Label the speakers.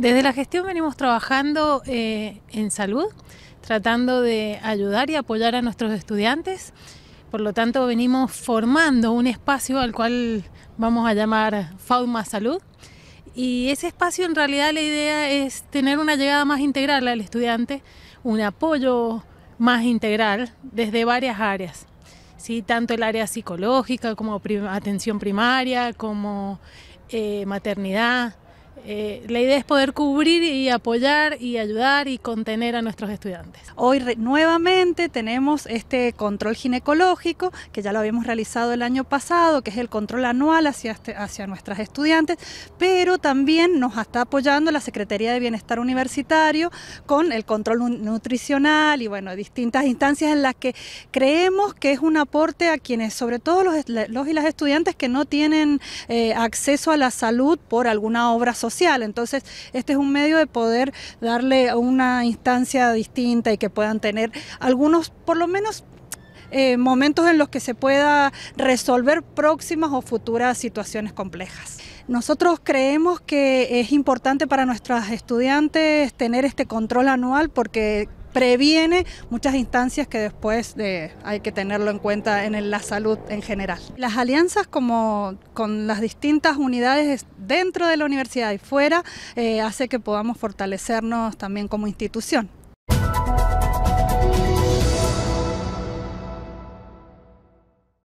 Speaker 1: Desde la gestión venimos trabajando eh, en salud, tratando de ayudar y apoyar a nuestros estudiantes. Por lo tanto, venimos formando un espacio al cual vamos a llamar FAUMA Salud. Y ese espacio en realidad la idea es tener una llegada más integral al estudiante, un apoyo más integral desde varias áreas. ¿sí? Tanto el área psicológica como atención primaria, como eh, maternidad, eh, la idea es poder cubrir y apoyar y ayudar y contener a nuestros estudiantes. Hoy nuevamente
Speaker 2: tenemos este control ginecológico que ya lo habíamos realizado el año pasado, que es el control anual hacia, este, hacia nuestras estudiantes, pero también nos está apoyando la Secretaría de Bienestar Universitario con el control nutricional y bueno, distintas instancias en las que creemos que es un aporte a quienes, sobre todo los, los y las estudiantes que no tienen eh, acceso a la salud por alguna obra social. Entonces, este es un medio de poder darle una instancia distinta y que puedan tener algunos, por lo menos eh, momentos en los que se pueda resolver próximas o futuras situaciones complejas. Nosotros creemos que es importante para nuestros estudiantes tener este control anual porque previene muchas instancias que después hay que tenerlo en cuenta en la salud en general. Las alianzas como con las distintas unidades dentro de la universidad y fuera eh, hace que podamos fortalecernos también como institución.